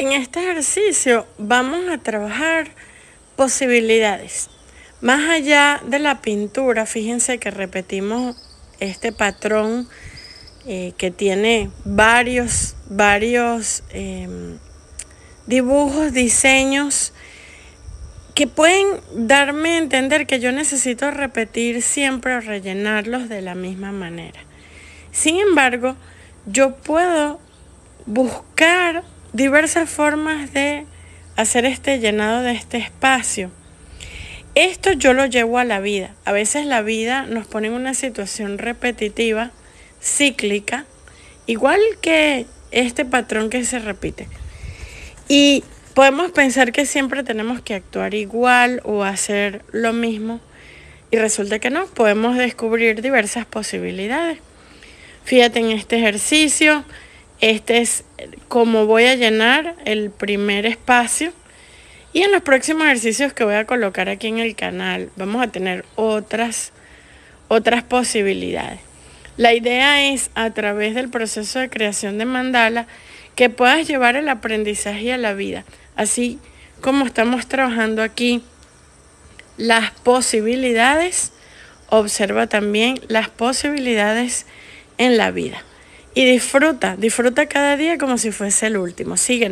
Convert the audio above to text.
En este ejercicio vamos a trabajar posibilidades. Más allá de la pintura, fíjense que repetimos este patrón eh, que tiene varios, varios em, dibujos, diseños que pueden darme a entender que yo necesito repetir siempre o rellenarlos de la misma manera. Sin embargo, yo puedo buscar diversas formas de hacer este llenado de este espacio. Esto yo lo llevo a la vida. A veces la vida nos pone en una situación repetitiva, cíclica, igual que este patrón que se repite. Y podemos pensar que siempre tenemos que actuar igual o hacer lo mismo y resulta que no, podemos descubrir diversas posibilidades. Fíjate en este ejercicio, este es como voy a llenar el primer espacio. Y en los próximos ejercicios que voy a colocar aquí en el canal vamos a tener otras, otras posibilidades. La idea es a través del proceso de creación de mandala que puedas llevar el aprendizaje a la vida. Así como estamos trabajando aquí las posibilidades, observa también las posibilidades en la vida y disfruta, disfruta cada día como si fuese el último. siguen